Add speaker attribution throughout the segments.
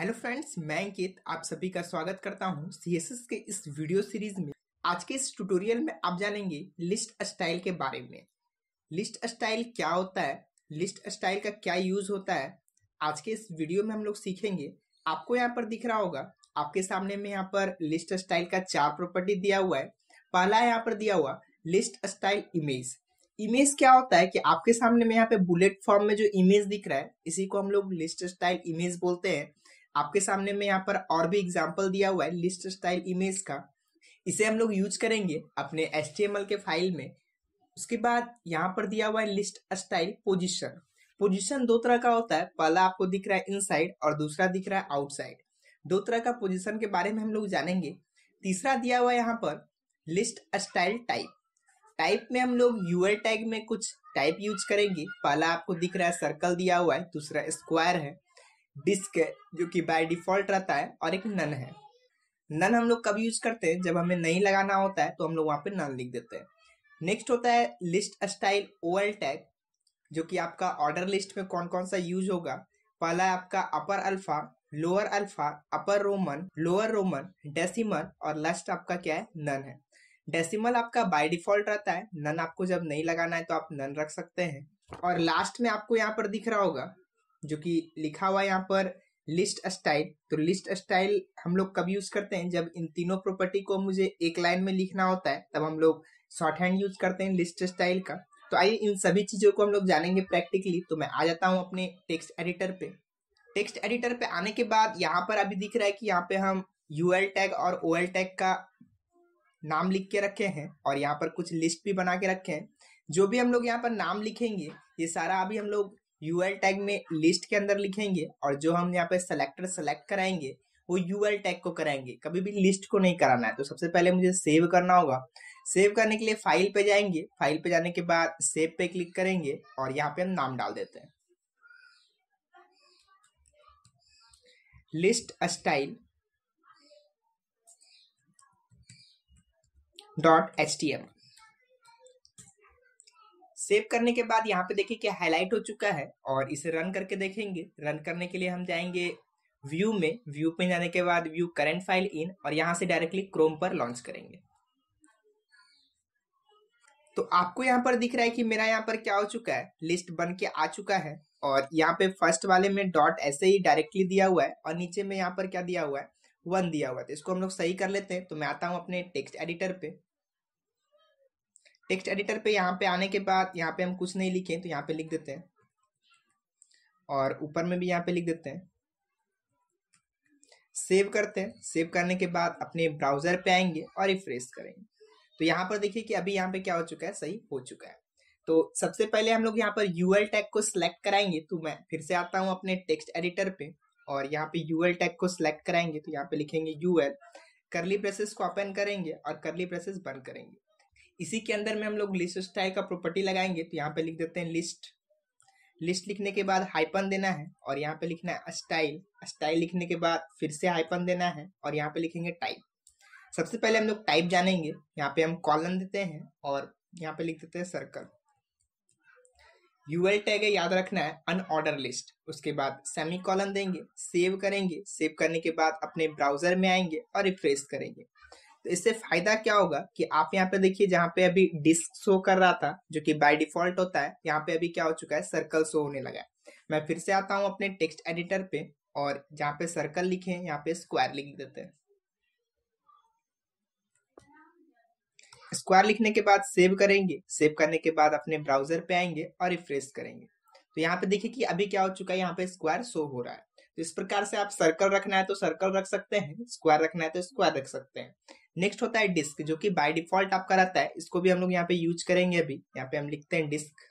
Speaker 1: hello friends मैं अंकित आप सभी का स्वागत करता हूं सीएसएस के इस वीडियो सीरीज में आज के इस ट्यूटोरियल में आप जानेंगे लिस्ट स्टाइल के बारे में लिस्ट स्टाइल क्या होता है लिस्ट स्टाइल का क्या यूज होता है आज के इस वीडियो में हम लोग सीखेंगे आपको यहाँ पर दिख रहा होगा आपके सामने में यहाँ पर लिस्ट स्टाइल का चार प्रॉपर्टी दिया हुआ है पहला यहाँ पर दिया हुआ लिस्ट स्टाइल इमेज इमेज क्या होता है कि आपके सामने में यहाँ पे बुलेट फॉर्म में जो इमेज दिख रहा है इसी को हम लोग लिस्ट स्टाइल इमेज बोलते हैं आपके सामने में यहाँ पर और भी एग्जाम्पल दिया हुआ है लिस्ट स्टाइल इमेज का इसे हम लोग यूज करेंगे अपने एस के फाइल में उसके बाद यहाँ पर दिया हुआ है लिस्ट स्टाइल पोजिशन पोजिशन दो तरह का होता है पहला आपको दिख रहा है इनसाइड और दूसरा दिख रहा है आउटसाइड दो तरह का पोजिशन के बारे में हम लोग जानेंगे तीसरा दिया हुआ है यहाँ पर लिस्ट स्टाइल टाइप टाइप में हम लोग यूएल टैग में कुछ टाइप यूज करेंगे पहला आपको दिख रहा है सर्कल दिया हुआ है दूसरा स्क्वायर है डिस्क जो कि बाय डिफॉल्ट रहता है और एक नन है नन हम लोग कब यूज करते हैं जब हमें नहीं लगाना होता है तो हम लोग वहां पे नन लिख देते हैं नेक्स्ट होता है लिस्ट स्टाइल ओ टैग जो कि आपका ऑर्डर लिस्ट में कौन कौन सा यूज होगा पहला है आपका upper alpha lower alpha upper roman lower roman decimal और लास्ट आपका क्या है नन है डेसिमल आपका बाय डिफॉल्ट रहता है नन आपको जब नहीं लगाना है तो आप नन रख सकते हैं और लास्ट में आपको यहाँ पर दिख रहा होगा जो कि लिखा हुआ है यहाँ पर लिस्ट स्टाइल तो लिस्ट स्टाइल हम लोग कब यूज करते हैं जब इन तीनों प्रॉपर्टी को मुझे एक लाइन में लिखना होता है तब हम लोग शॉर्ट हैंड यूज करते हैं लिस्ट स्टाइल का तो आइए इन सभी चीजों को हम लोग जानेंगे प्रैक्टिकली तो मैं आ जाता हूँ अपने टेक्स्ट एडिटर पे टेक्स्ट एडिटर पे आने के बाद यहाँ पर अभी दिख रहा है कि यहाँ पे हम यू टैग और ओ टैग का नाम लिख के रखे हैं और यहाँ पर कुछ लिस्ट भी बना के रखे हैं जो भी हम लोग यहाँ पर नाम लिखेंगे ये सारा अभी हम लोग यूएल टैग में लिस्ट के अंदर लिखेंगे और जो हम यहाँ पे सेलेक्टर सेलेक्ट कराएंगे वो यूएल टैग को कराएंगे कभी भी लिस्ट को नहीं कराना है तो सबसे पहले मुझे सेव करना होगा सेव करने के लिए फाइल पे जाएंगे फाइल पे जाने के बाद सेव पे क्लिक करेंगे और यहाँ पे हम नाम डाल देते हैं list style dot H T M save करने के बाद यहाँ पे देखिए कि हाईलाइट हो चुका है और इसे रन करके देखेंगे रन करने के लिए हम जाएंगे व्यू में व्यू पे जाने के बाद व्यू करेंट फाइल इन और यहाँ से डायरेक्टली क्रोम पर लॉन्च करेंगे तो आपको यहाँ पर दिख रहा है कि मेरा यहाँ पर क्या हो चुका है लिस्ट बन के आ चुका है और यहाँ पे फर्स्ट वाले में डॉट ऐसे ही डायरेक्टली दिया हुआ है और नीचे में यहाँ पर क्या दिया हुआ है वन दिया हुआ है तो इसको हम लोग सही कर लेते हैं तो मैं आता हूँ अपने टेक्स्ट एडिटर पे टेक्स्ट एडिटर पे यहाँ पे आने के बाद यहाँ पे हम कुछ नहीं लिखे तो यहाँ पे लिख देते हैं और ऊपर में भी यहाँ पे लिख देते हैं सेव करते हैं सेव करने के बाद अपने ब्राउजर पे आएंगे और रिफ्रेश करेंगे तो यहाँ पर देखिए कि अभी यहाँ पे क्या हो चुका है सही हो चुका है तो सबसे पहले हम लोग यहाँ पर यू टैग को सिलेक्ट कराएंगे तो मैं फिर से आता हूँ अपने टेक्स्ट एडिटर पे और यहाँ पे यू टैग को सिलेक्ट कराएंगे तो यहाँ पे लिखेंगे यू करली प्रेसेस को ओपन करेंगे और करली प्रेसेस बंद करेंगे इसी के अंदर में हम लोग लिस्ट स्टाइल का प्रॉपर्टी लगाएंगे तो यहाँ पे लिख देते हैं लिस्ट लिस्ट लिखने के बाद हाइपन देना है और यहाँ पे लिखना है स्टाइल स्टाइल लिखने के बाद फिर से हाइपन देना है और यहाँ पे लिखेंगे टाइप सबसे पहले हम लोग टाइप जानेंगे यहाँ पे हम कॉलन देते हैं और यहाँ पे लिख देते हैं सर्कल यूएल टैग है याद रखना है अनऑर्डर लिस्ट उसके बाद सेमी कॉलन देंगे सेव करेंगे सेव करने के बाद अपने ब्राउजर में आएंगे और रिफ्रेश करेंगे तो इससे फायदा क्या होगा कि आप यहाँ पे देखिए जहाँ पे अभी डिस्क शो कर रहा था जो कि बाय डिफॉल्ट होता है यहाँ पे अभी क्या हो चुका है सर्कल शो होने लगा है मैं फिर से आता हूँ अपने टेक्स्ट एडिटर पे और जहाँ पे सर्कल लिखे हैं यहाँ पे स्क्वायर लिख देते हैं स्क्वायर लिखने के बाद सेव करेंगे सेव करने के बाद अपने ब्राउजर पे आएंगे और रिफ्रेश करेंगे तो यहाँ पे देखिए कि अभी क्या हो चुका है यहाँ पे स्क्वायर शो हो रहा है तो इस प्रकार से आप सर्कल रखना है तो सर्कल रख सकते हैं स्क्वायर रखना है तो स्क्वायर रख सकते हैं नेक्स्ट होता है डिस्क जो कि बाय डिफॉल्ट आपका रहता है इसको भी हम लोग यहाँ पे यूज करेंगे अभी यहाँ पे हम लिखते हैं डिस्क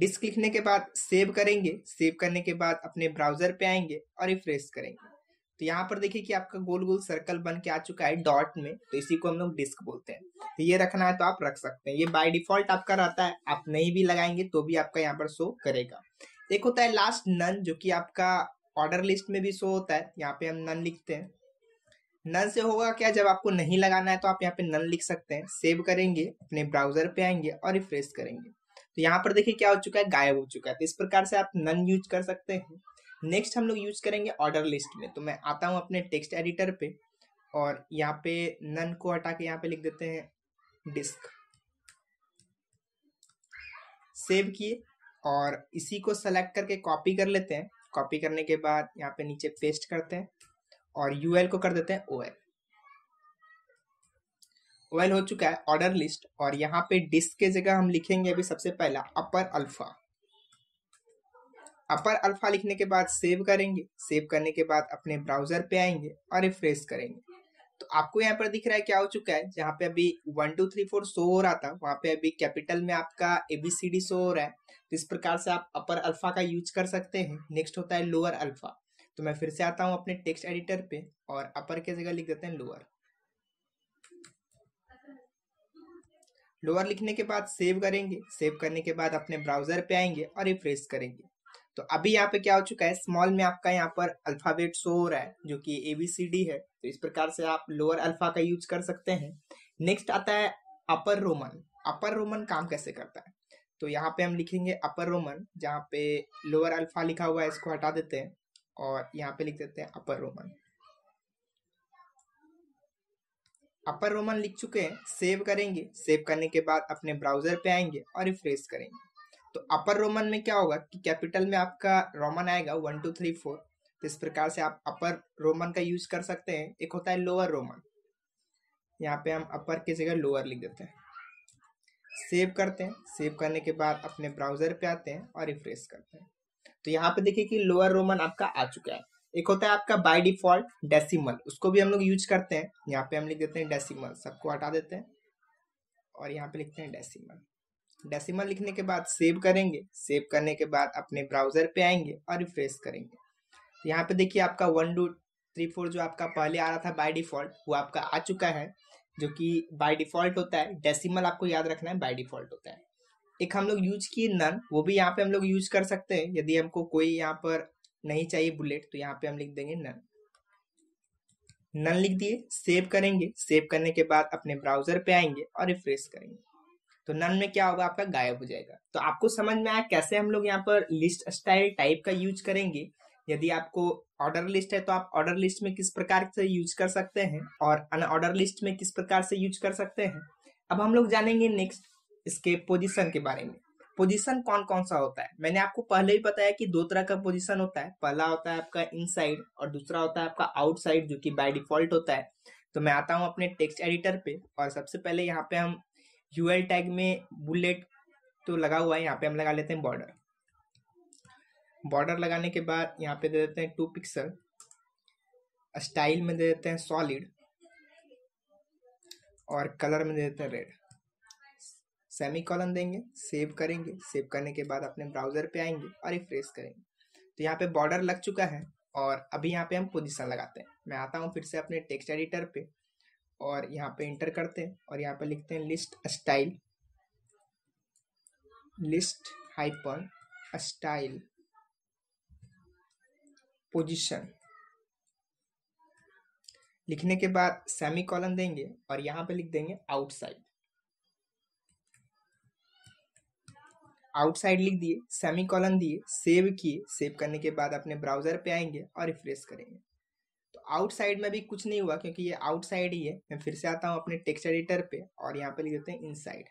Speaker 1: डिस्क लिखने के बाद सेव करेंगे सेव करने के बाद अपने ब्राउजर पे आएंगे और रिफ्रेश करेंगे तो यहाँ पर देखिए कि आपका गोल गोल सर्कल बन के आ चुका है डॉट में तो इसी को हम लोग डिस्क बोलते हैं तो ये रखना है तो आप रख सकते हैं ये बाय डिफॉल्ट आपका रहता है आप नहीं भी लगाएंगे तो भी आपका यहाँ पर शो करेगा एक होता है लास्ट नन जो कि आपका ऑर्डर लिस्ट में भी शो होता है यहाँ पे हम नन लिखते हैं नन से होगा क्या जब आपको नहीं लगाना है तो आप यहाँ पे नन लिख सकते हैं सेव करेंगे अपने ब्राउजर पे आएंगे और रिफ्रेश करेंगे तो यहाँ पर देखिए क्या हो चुका है गायब हो चुका है तो इस प्रकार से आप नन यूज कर सकते हैं नेक्स्ट हम लोग यूज करेंगे ऑर्डर लिस्ट में तो मैं आता हूँ अपने टेक्स्ट एडिटर पे और यहाँ पे नन को हटा के यहाँ पे लिख देते हैं डिस्क सेव किए और इसी को सेलेक्ट करके कॉपी कर लेते हैं कॉपी करने के बाद यहाँ पे नीचे पेस्ट करते हैं और यू को कर देते हैं ओ एल हो चुका है ऑर्डर लिस्ट और यहाँ पे डिस्क के जगह हम लिखेंगे अभी सबसे पहला अपर अल्फा अपर अल्फा लिखने के बाद सेव करेंगे सेव करने के बाद अपने ब्राउजर पे आएंगे और रिफ्रेश करेंगे तो आपको यहाँ पर दिख रहा है क्या हो चुका है जहाँ पे अभी one two three four show हो रहा था वहां पे अभी कैपिटल में आपका एबीसीडी शो हो रहा है तो इस प्रकार से आप अपर अल्फा का यूज कर सकते हैं नेक्स्ट होता है लोअर अल्फा तो मैं फिर से आता हूँ अपने टेक्स्ट एडिटर पे और अपर की जगह लिख देते हैं लोअर लोअर लिखने के बाद सेव करेंगे सेव करने के बाद अपने ब्राउजर पे आएंगे और रिफ्रेश करेंगे तो अभी यहाँ पे क्या हो चुका है स्मॉल में आपका यहाँ पर अल्फाबेट शो हो रहा है जो कि ए बी सी डी है तो इस प्रकार से आप लोअर अल्फा का यूज कर सकते हैं नेक्स्ट आता है अपर रोमन अपर रोमन काम कैसे करता है तो यहाँ पे हम लिखेंगे अपर रोमन जहाँ पे लोअर अल्फा लिखा हुआ है इसको हटा देते हैं और यहाँ पे लिख देते हैं अपर रोमन अपर रोमन लिख चुके हैं सेव करेंगे सेव करने के बाद अपने ब्राउजर पे आएंगे और रिफ्रेश करेंगे तो अपर रोमन में क्या होगा कि कैपिटल में आपका रोमन आएगा वन टू थ्री फोर तो इस प्रकार से आप अपर रोमन का यूज कर सकते हैं एक होता है लोअर रोमन यहाँ पे हम अपर की जगह लोअर लिख देते हैं सेव करते हैं सेव करने के बाद अपने ब्राउजर पे आते हैं और रिफ्रेश करते हैं तो यहाँ पे देखिए कि लोअर रोमन आपका आ चुका है एक होता है आपका बाय डिफॉल्ट डेसिमल उसको भी हम लोग यूज करते हैं यहाँ पे हम लिख देते हैं डेसिमल सबको हटा देते हैं और यहाँ पे लिखते हैं डेसिमल डेसिमल लिखने के बाद सेव करेंगे सेव करने के बाद अपने ब्राउजर पे आएंगे और रिफ्रेश करेंगे तो यहाँ पे देखिए आपका वन टू थ्री फोर जो आपका पहले आ रहा था बाय डिफॉल्ट वो आपका आ चुका है जो कि बाय डिफॉल्ट होता है डेसिमल आपको याद रखना है बाय डिफॉल्ट होता है एक हम लोग यूज किए नन वो भी यहाँ पे हम लोग यूज कर सकते हैं यदि हमको कोई यहाँ पर नहीं चाहिए बुलेट तो यहाँ पे हम लिख देंगे नन नन लिख दिए सेव करेंगे सेव करने के बाद अपने ब्राउजर पे आएंगे और रिफ्रेश करेंगे तो नन में क्या होगा आपका गायब हो जाएगा तो आपको समझ में आया कैसे हम लोग यहाँ पर लिस्ट स्टाइल टाइप का यूज करेंगे यदि आपको ऑर्डर लिस्ट है तो आप ऑर्डर लिस्ट में किस प्रकार से यूज कर सकते हैं और अनऑर्डर लिस्ट में किस प्रकार से यूज कर सकते हैं अब हम लोग जानेंगे नेक्स्ट इसके पोजीशन के बारे में पोजीशन कौन कौन सा होता है मैंने आपको पहले ही बताया कि दो तरह का पोजीशन होता है पहला होता है आपका इनसाइड और दूसरा होता है आपका आउटसाइड जो कि बाय डिफॉल्ट होता है तो मैं आता हूँ अपने टेक्स्ट एडिटर पे और सबसे पहले यहाँ पे हम यू टैग में बुलेट तो लगा हुआ है यहाँ पे हम लगा लेते हैं बॉर्डर बॉर्डर लगाने के बाद यहाँ पे दे देते हैं टू पिक्सल स्टाइल में दे देते हैं सॉलिड और कलर में दे देते हैं रेड सेमी कॉलन देंगे सेव करेंगे सेव करने के बाद अपने ब्राउजर पे आएंगे और रिफ्रेश करेंगे तो यहाँ पे बॉर्डर लग चुका है और अभी यहाँ पे हम पोजीशन लगाते हैं मैं आता हूँ फिर से अपने टेक्स्ट एडिटर पे और यहाँ पे इंटर करते हैं और यहाँ पे लिखते हैं list style list hyper style position लिखने के बाद सेमी कॉलन देंगे और यहाँ पे लिख देंगे आउटसाइड आउटसाइड लिख दिए सेमी कॉलन दिए सेव किए सेव करने के बाद अपने ब्राउजर पे आएंगे और रिफ्रेश करेंगे आउटसाइड में भी कुछ नहीं हुआ क्योंकि ये आउटसाइड ही है मैं फिर से आता हूँ अपने टेक्स्ट एडिटर पे और यहाँ पे लिख देते हैं इनसाइड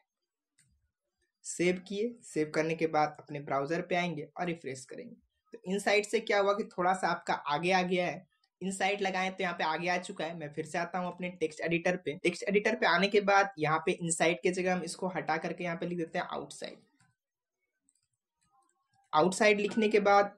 Speaker 1: सेव किए सेव करने के बाद अपने ब्राउजर पे आएंगे और रिफ्रेश करेंगे तो इनसाइड से क्या हुआ कि थोड़ा सा आपका आगे आ गया है इनसाइड लगाएं तो यहाँ पे आगे आ चुका है मैं फिर से आता हूँ अपने टेक्स्ट एडिटर पे टेक्स्ट एडिटर पे आने के बाद यहाँ पे इनसाइड की जगह हम इसको हटा करके यहाँ पे लिख देते हैं आउटसाइड आउटसाइड लिखने के बाद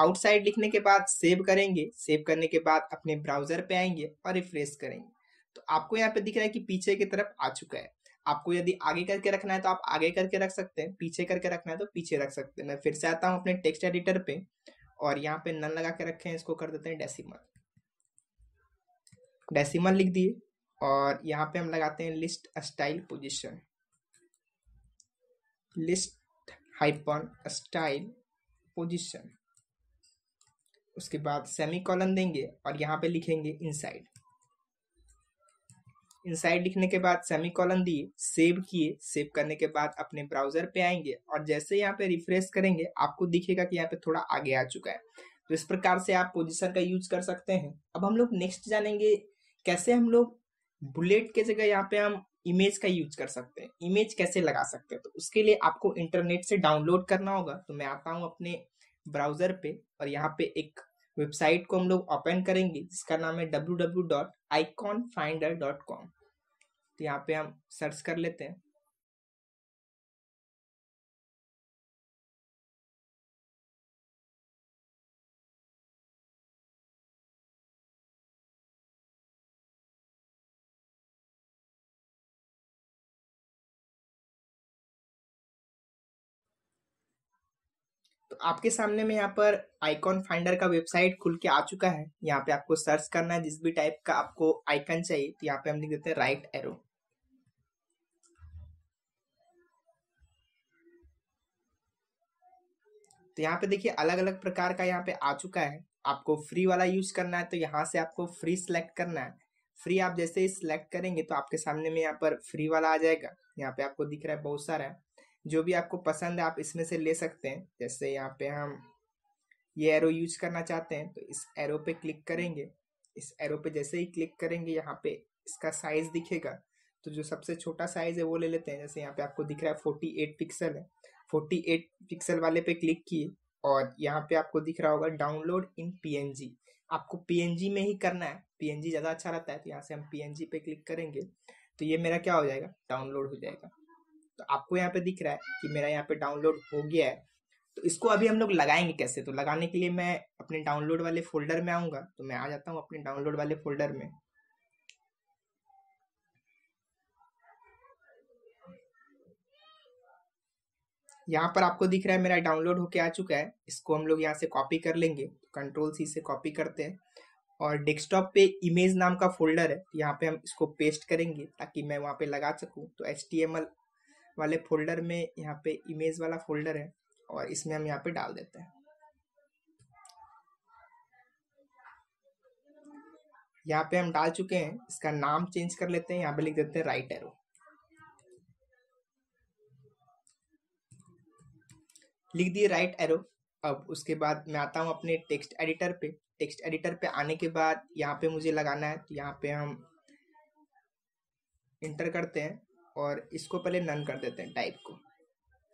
Speaker 1: आउटसाइड लिखने के बाद सेव करेंगे सेव करने के बाद अपने ब्राउजर पे आएंगे और रिफ्रेश करेंगे तो आपको यहाँ पे दिख रहा है कि पीछे की तरफ आ चुका है आपको यदि आगे करके रखना है तो आप आगे करके रख सकते हैं पीछे करके रखना है तो पीछे रख सकते हैं मैं फिर से आता हूँ अपने टेक्स्ट एडिटर पे और यहाँ पे नन लगा के रखे हैं इसको कर देते हैं डेसीमल डेसीमल लिख दिए और यहाँ पे हम लगाते हैं list style position list hyphen style position उसके बाद सेमी कॉलन देंगे और यहाँ पे लिखेंगे इनसाइड इनसाइड लिखने के बाद सेमी कॉलन दिए सेव किए सेव करने के बाद अपने ब्राउजर पे आएंगे और जैसे यहाँ पे रिफ्रेश करेंगे आपको दिखेगा कि यहाँ पे थोड़ा आगे आ चुका है तो इस प्रकार से आप पोजिशन का यूज कर सकते हैं अब हम लोग नेक्स्ट जानेंगे कैसे हम लोग बुलेट के जगह यहाँ पे हम इमेज का यूज कर सकते हैं इमेज कैसे लगा सकते हैं तो उसके लिए आपको इंटरनेट से डाउनलोड करना होगा तो मैं आता हूँ अपने ब्राउजर पे और यहाँ पे एक वेबसाइट को हम लोग ओपन करेंगे जिसका नाम है W W dot icon finder dot com तो यहाँ पे हम सर्च कर लेते हैं आपके सामने में यहाँ पर आइकॉन फाइंडर का वेबसाइट खुल के आ चुका है यहाँ पे आपको सर्च करना है जिस भी टाइप का आपको आइकन चाहिए तो यहाँ पे हम लिख देते हैं राइट एरो तो यहाँ पे देखिए अलग अलग प्रकार का यहाँ पे आ चुका है आपको फ्री वाला यूज करना है तो यहाँ से आपको फ्री सिलेक्ट करना है फ्री आप जैसे ही सिलेक्ट करेंगे तो आपके सामने में यहाँ पर फ्री वाला आ जाएगा यहाँ पे आपको दिख रहा है बहुत सारा है जो भी आपको पसंद है आप इसमें से ले सकते हैं जैसे यहाँ पे हम ये एरो यूज करना चाहते हैं तो इस एरो पे क्लिक करेंगे इस एरो पे जैसे ही क्लिक करेंगे यहाँ पे इसका साइज दिखेगा तो जो सबसे छोटा साइज है वो ले लेते हैं जैसे यहाँ पे आपको दिख रहा है फोर्टी एट पिक्सल है फोर्टी एट पिक्सल वाले पे क्लिक किए और यहाँ पे आपको दिख रहा होगा डाउनलोड इन पी आपको पी में ही करना है पी ज़्यादा अच्छा रहता है तो यहाँ से हम पी पे क्लिक करेंगे तो ये मेरा क्या हो जाएगा डाउनलोड हो जाएगा तो आपको यहाँ पे दिख रहा है कि मेरा यहाँ पे डाउनलोड हो गया है तो इसको अभी हम लोग लगाएंगे कैसे तो लगाने के लिए मैं अपने डाउनलोड वाले फोल्डर में आऊंगा तो मैं आ जाता हूँ अपने डाउनलोड वाले फोल्डर में यहाँ पर आपको दिख रहा है मेरा डाउनलोड होके आ चुका है इसको हम लोग यहाँ से कॉपी कर लेंगे कंट्रोल सी से कॉपी करते हैं और डेस्कटॉप पे इमेज नाम का फोल्डर है तो यहाँ पे हम इसको पेस्ट करेंगे ताकि मैं वहाँ पे लगा सकूँ तो एच वाले फोल्डर में यहाँ पे इमेज वाला फोल्डर है और इसमें हम यहाँ पे डाल देते हैं यहाँ पे हम डाल चुके हैं इसका नाम चेंज कर लेते हैं यहाँ पे लिख देते हैं राइट एरो लिख दिए राइट एरो अब उसके बाद मैं आता हूँ अपने टेक्स्ट एडिटर पे टेक्स्ट एडिटर पे आने के बाद यहाँ पे मुझे लगाना है तो यहाँ पे हम इंटर करते हैं और इसको पहले नन कर देते हैं टाइप को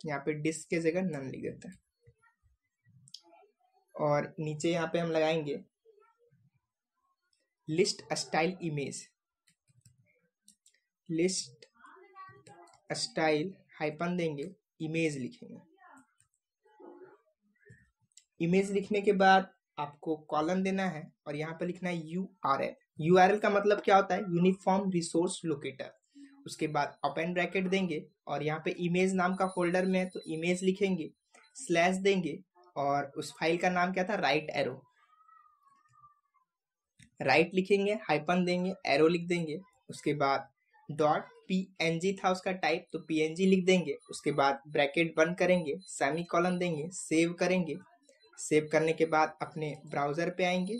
Speaker 1: यहाँ पे डिस्क के जगह नन लिख देते हैं और नीचे यहाँ पे हम लगाएंगे list style image list style hyphen देंगे इमेज लिखेंगे इमेज लिखने के बाद आपको कॉलम देना है और यहाँ पर लिखना है U R L U R L का मतलब क्या होता है यूनिफॉर्म रिसोर्स लोकेटर उसके बाद ओपन ब्रैकेट देंगे और यहाँ पे इमेज नाम का फोल्डर में है तो इमेज लिखेंगे स्लैश देंगे और उस फाइल का नाम क्या था राइट एरो राइट लिखेंगे हाइपन देंगे एरो लिख देंगे उसके बाद डॉट पी था उसका टाइप तो पी लिख देंगे उसके बाद ब्रैकेट बंद करेंगे सेमी कॉलन देंगे सेव करेंगे सेव करने के बाद अपने ब्राउज़र पे आएंगे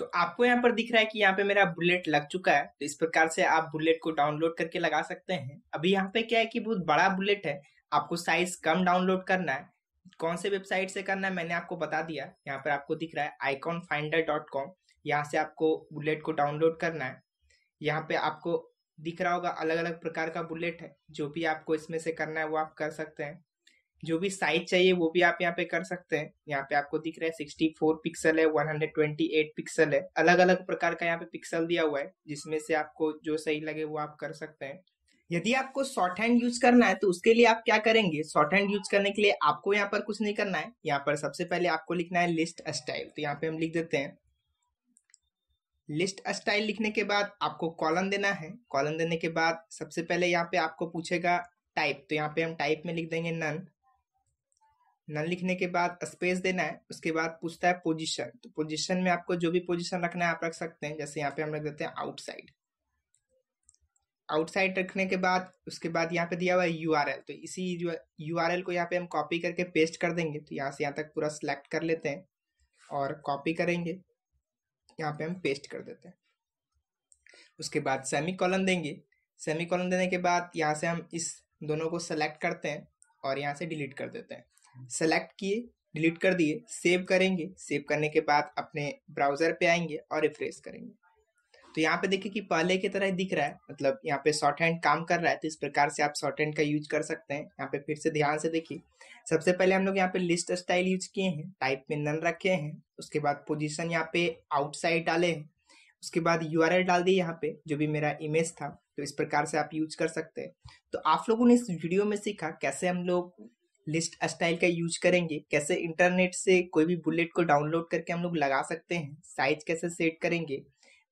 Speaker 1: तो आपको यहाँ पर दिख रहा है कि यहाँ पे मेरा बुलेट लग चुका है तो इस प्रकार से आप बुलेट को डाउनलोड करके लगा सकते हैं अभी यहाँ पे क्या है कि बहुत बड़ा बुलेट है आपको साइज कम डाउनलोड करना है कौन से वेबसाइट से करना है मैंने आपको बता दिया यहाँ पर आपको दिख रहा है आईकॉन फाइंडर डॉट कॉम यहाँ से आपको बुलेट को डाउनलोड करना है यहाँ पे आपको दिख रहा होगा अलग अलग प्रकार का बुलेट है जो भी आपको इसमें से करना है वो आप कर सकते हैं जो भी साइज चाहिए वो भी आप यहाँ पे कर सकते हैं यहाँ पे आपको दिख रहा है 64 पिक्सल है 128 पिक्सल है अलग अलग प्रकार का यहाँ पे पिक्सल दिया हुआ है जिसमें से आपको जो सही लगे वो आप कर सकते हैं यदि आपको शॉर्ट हैंड यूज करना है तो उसके लिए आप क्या करेंगे शॉर्ट हैंड यूज करने के लिए आपको यहाँ पर कुछ नहीं करना है यहाँ पर सबसे पहले आपको लिखना है लिस्ट स्टाइल तो यहाँ पे हम लिख देते हैं लिस्ट स्टाइल लिखने के बाद आपको कॉलम देना है कॉलम देने के बाद सबसे पहले यहाँ पे आपको पूछेगा टाइप तो यहाँ पे हम टाइप में लिख देंगे नन नन लिखने के बाद स्पेस देना है उसके बाद पूछता है पोजिशन तो पोजिशन में आपको जो भी पोजिशन रखना है आप रख सकते हैं जैसे यहाँ पे हम रख देते हैं आउटसाइड आउटसाइड रखने के बाद उसके बाद यहाँ पे दिया हुआ है यू तो इसी यू को यहाँ पे हम कॉपी करके पेस्ट कर देंगे तो यहाँ से यहाँ तक पूरा सिलेक्ट कर लेते हैं और कॉपी करेंगे यहाँ पे हम पेस्ट कर देते हैं उसके बाद सेमी कॉलन देंगे सेमी कॉलन देने के बाद यहाँ से हम इस दोनों को सेलेक्ट करते हैं और यहाँ से डिलीट कर देते हैं सेलेक्ट किए डिलीट कर दिए सेव करेंगे सेव करने के बाद अपने ब्राउज़र पे आएंगे और रिफ्रेश करेंगे तो यहाँ पे देखिए कि पहले की तरह दिख रहा है मतलब यहाँ पे शॉर्ट हैंड काम कर रहा है तो इस प्रकार से आप शॉर्ट हैंड का यूज कर सकते हैं यहाँ पे फिर से ध्यान से देखिए सबसे पहले हम लोग यहाँ पे लिस्ट स्टाइल यूज किए हैं टाइप में नन रखे हैं उसके बाद पोजिशन यहाँ पे आउटसाइड डाले हैं उसके बाद यू डाल दिए यहाँ पे जो भी मेरा इमेज था तो इस प्रकार से आप यूज कर सकते हैं तो आप लोगों ने इस वीडियो में सीखा कैसे हम लोग लिस्ट स्टाइल का यूज करेंगे कैसे इंटरनेट से कोई भी बुलेट को डाउनलोड करके हम लोग लगा सकते हैं साइज कैसे सेट करेंगे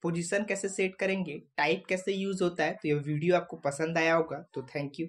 Speaker 1: पोजीशन कैसे सेट करेंगे टाइप कैसे यूज होता है तो ये वीडियो आपको पसंद आया होगा तो थैंक यू